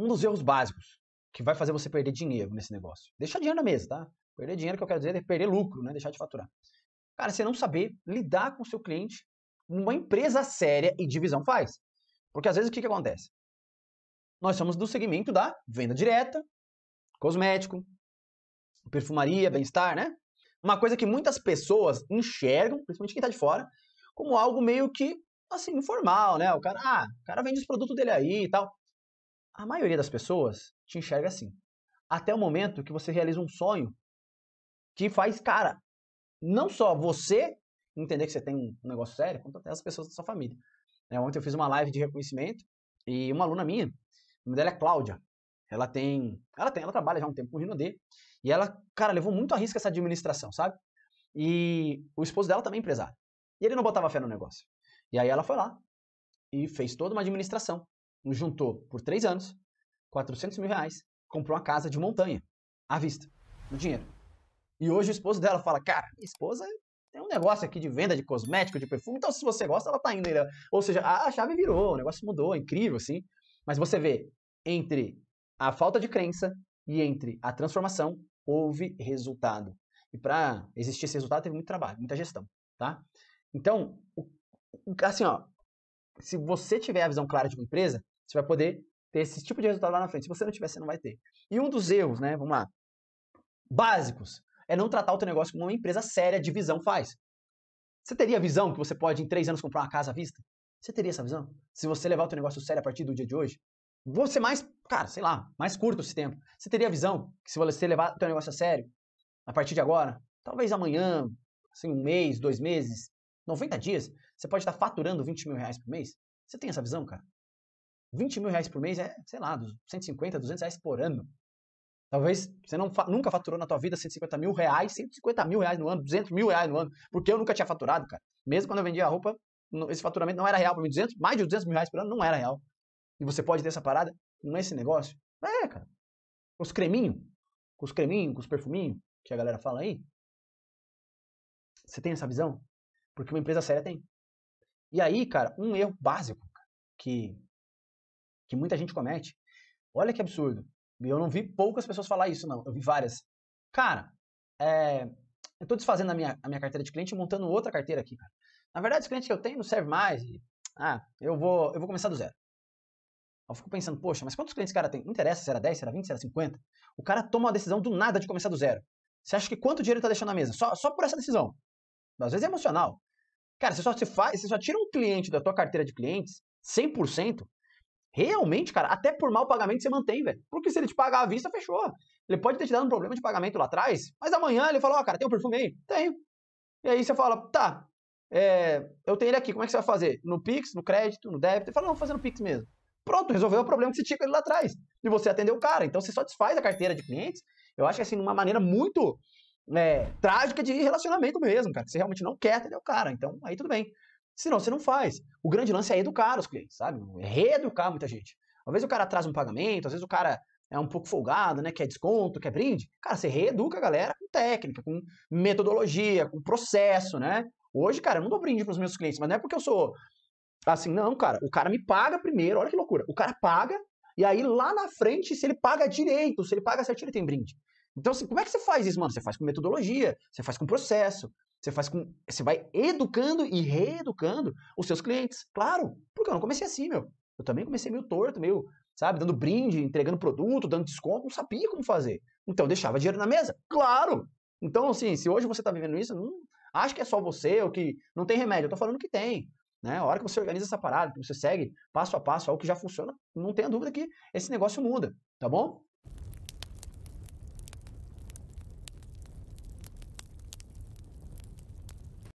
um dos erros básicos que vai fazer você perder dinheiro nesse negócio. Deixar dinheiro na mesa, tá? Perder dinheiro que eu quero dizer é perder lucro, né? Deixar de faturar. Cara, você não saber lidar com o seu cliente numa empresa séria e divisão faz. Porque às vezes o que, que acontece? Nós somos do segmento da venda direta, cosmético, perfumaria, bem-estar, né? Uma coisa que muitas pessoas enxergam, principalmente quem tá de fora, como algo meio que, assim, informal, né? O cara, ah, o cara vende os produtos dele aí e tal. A maioria das pessoas te enxerga assim. Até o momento que você realiza um sonho que faz, cara, não só você entender que você tem um negócio sério, quanto até as pessoas da sua família. É, ontem eu fiz uma live de reconhecimento e uma aluna minha, o nome dela é Cláudia. Ela tem, ela tem, ela trabalha já há um tempo com o Rino D. E ela, cara, levou muito a risco essa administração, sabe? E o esposo dela também é empresário. E ele não botava fé no negócio. E aí ela foi lá e fez toda uma administração nos juntou por três anos, 400 mil reais, comprou uma casa de montanha, à vista, no dinheiro. E hoje o esposo dela fala, cara, minha esposa tem um negócio aqui de venda de cosmético, de perfume, então se você gosta, ela tá indo. aí. Ou seja, a chave virou, o negócio mudou, é incrível, assim. Mas você vê, entre a falta de crença e entre a transformação, houve resultado. E para existir esse resultado, teve muito trabalho, muita gestão, tá? Então, assim, ó, se você tiver a visão clara de uma empresa, você vai poder ter esse tipo de resultado lá na frente. Se você não tiver, você não vai ter. E um dos erros, né? Vamos lá. Básicos. É não tratar o teu negócio como uma empresa séria de visão faz. Você teria a visão que você pode em três anos comprar uma casa à vista? Você teria essa visão? Se você levar o teu negócio sério a partir do dia de hoje? você mais, cara, sei lá, mais curto esse tempo. Você teria a visão que se você levar o teu negócio a sério, a partir de agora, talvez amanhã, assim, um mês, dois meses, 90 dias, você pode estar faturando 20 mil reais por mês? Você tem essa visão, cara? 20 mil reais por mês é, sei lá, 150, 200 reais por ano. Talvez você não nunca faturou na tua vida 150 mil reais, 150 mil reais no ano, 200 mil reais no ano, porque eu nunca tinha faturado, cara. Mesmo quando eu vendia roupa, esse faturamento não era real para mim. 200, mais de 200 mil reais por ano não era real. E você pode ter essa parada com esse negócio? É, cara. Com os creminhos, com os creminhos, com os perfuminhos, que a galera fala aí. Você tem essa visão? Porque uma empresa séria tem. E aí, cara, um erro básico que que muita gente comete. Olha que absurdo. E eu não vi poucas pessoas falar isso, não. Eu vi várias. Cara, é, eu estou desfazendo a minha, a minha carteira de cliente e montando outra carteira aqui, cara. Na verdade, os clientes que eu tenho não servem mais. E, ah, eu vou, eu vou começar do zero. Eu fico pensando, poxa, mas quantos clientes o cara tem? interessa se era 10, se era 20, se era 50. O cara toma a decisão do nada de começar do zero. Você acha que quanto dinheiro ele tá deixando na mesa? Só, só por essa decisão. Às vezes é emocional. Cara, você só, se faz, você só tira um cliente da tua carteira de clientes, 100%, Realmente, cara, até por mal pagamento você mantém, velho. Porque se ele te pagar à vista, fechou. Ele pode ter te dado um problema de pagamento lá atrás, mas amanhã ele falou, ó, oh, cara, tem um perfume aí? Tenho. E aí você fala, tá, é, eu tenho ele aqui, como é que você vai fazer? No Pix, no crédito, no débito? Ele fala, não, vou fazer no Pix mesmo. Pronto, resolveu o problema que você tinha com ele lá atrás. E você atendeu o cara. Então você só desfaz a carteira de clientes. Eu acho que assim, uma maneira muito é, trágica de relacionamento mesmo, cara. Você realmente não quer atender o cara. Então aí tudo bem. Senão você não faz. O grande lance é educar os clientes, sabe? É reeducar muita gente. Às vezes o cara traz um pagamento, às vezes o cara é um pouco folgado, né? Quer desconto, quer brinde. Cara, você reeduca a galera com técnica, com metodologia, com processo, né? Hoje, cara, eu não dou brinde para os meus clientes, mas não é porque eu sou assim, não, cara. O cara me paga primeiro, olha que loucura. O cara paga, e aí lá na frente, se ele paga direito, se ele paga certinho, ele tem brinde. Então, assim, como é que você faz isso, mano? Você faz com metodologia, você faz com processo, você faz com. Você vai educando e reeducando os seus clientes. Claro, porque eu não comecei assim, meu. Eu também comecei meio torto, meio, sabe, dando brinde, entregando produto, dando desconto, não sabia como fazer. Então eu deixava dinheiro na mesa? Claro! Então, assim, se hoje você está vivendo isso, não acho que é só você ou que não tem remédio. Eu tô falando que tem. Né? A hora que você organiza essa parada, que você segue passo a passo, algo é que já funciona, não tenha dúvida que esse negócio muda, tá bom?